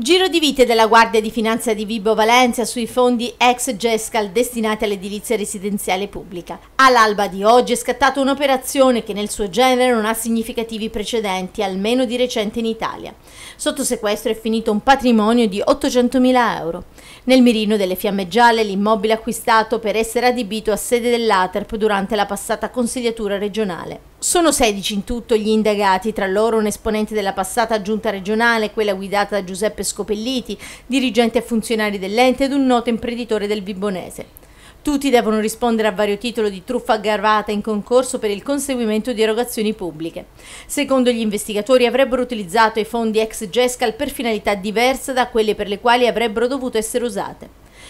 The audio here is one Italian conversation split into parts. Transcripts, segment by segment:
Giro di vite della Guardia di Finanza di Vibo Valencia sui fondi ex GESCAL destinati all'edilizia residenziale pubblica. All'alba di oggi è scattata un'operazione che nel suo genere non ha significativi precedenti, almeno di recente in Italia. Sotto sequestro è finito un patrimonio di 800.000 euro. Nel mirino delle fiamme gialle l'immobile acquistato per essere adibito a sede dell'ATERP durante la passata consigliatura regionale. Sono 16 in tutto gli indagati, tra loro un esponente della passata giunta regionale, quella guidata da Giuseppe Scopelliti, dirigente e funzionari dell'ente ed un noto imprenditore del Vibonese. Tutti devono rispondere a vario titolo di truffa aggravata in concorso per il conseguimento di erogazioni pubbliche. Secondo gli investigatori avrebbero utilizzato i fondi ex Gescal per finalità diverse da quelle per le quali avrebbero dovuto essere usate.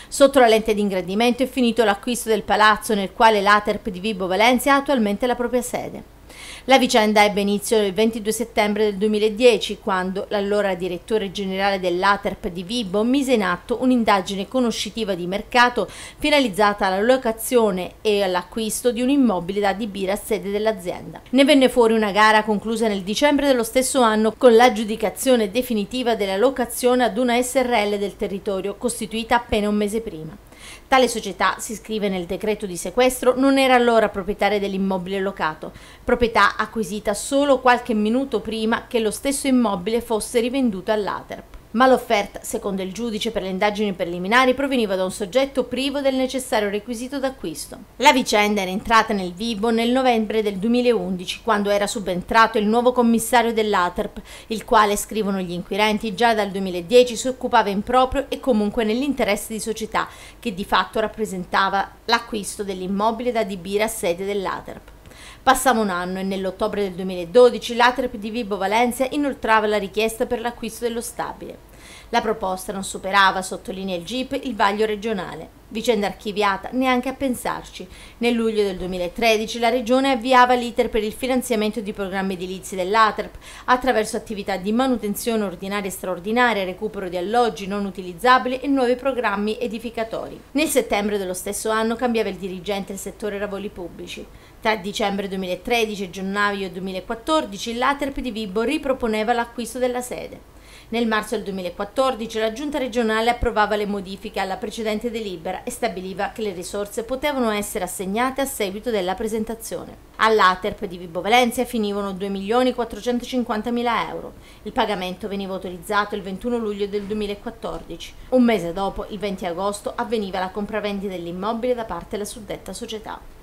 Sotto la lente di ingrandimento è finito l'acquisto del palazzo nel quale l'Aterp di Vibo Valencia ha attualmente la propria sede. La vicenda ebbe inizio il 22 settembre del 2010, quando l'allora direttore generale dell'Aterp di Vibo mise in atto un'indagine conoscitiva di mercato finalizzata alla locazione e all'acquisto di un immobile da adibire a sede dell'azienda. Ne venne fuori una gara conclusa nel dicembre dello stesso anno con l'aggiudicazione definitiva della locazione ad una SRL del territorio costituita appena un mese prima. Tale società, si scrive nel decreto di sequestro, non era allora proprietaria dell'immobile locato, proprietà acquisita solo qualche minuto prima che lo stesso immobile fosse rivenduto all'Aterp ma l'offerta, secondo il giudice per le indagini preliminari, proveniva da un soggetto privo del necessario requisito d'acquisto. La vicenda era entrata nel vivo nel novembre del 2011, quando era subentrato il nuovo commissario dell'ATERP, il quale, scrivono gli inquirenti, già dal 2010 si occupava in proprio e comunque nell'interesse di società, che di fatto rappresentava l'acquisto dell'immobile da adibire a sede dell'ATERP. Passava un anno e nell'ottobre del 2012 l'Atrep di Vibo Valencia inoltrava la richiesta per l'acquisto dello stabile. La proposta non superava, sottolinea il GIP, il vaglio regionale. Vicenda archiviata, neanche a pensarci. Nel luglio del 2013 la Regione avviava l'iter per il finanziamento di programmi edilizi dell'ATERP attraverso attività di manutenzione ordinaria e straordinaria, recupero di alloggi non utilizzabili e nuovi programmi edificatori. Nel settembre dello stesso anno cambiava il dirigente del settore lavori pubblici. Tra dicembre 2013 e gennaio 2014 l'ATERP di Vibo riproponeva l'acquisto della sede. Nel marzo del 2014 la Giunta regionale approvava le modifiche alla precedente delibera e stabiliva che le risorse potevano essere assegnate a seguito della presentazione. All'Aterp di Vibo Valencia finivano 2.450.000 euro. Il pagamento veniva autorizzato il 21 luglio del 2014. Un mese dopo, il 20 agosto, avveniva la compravendita dell'immobile da parte della suddetta società.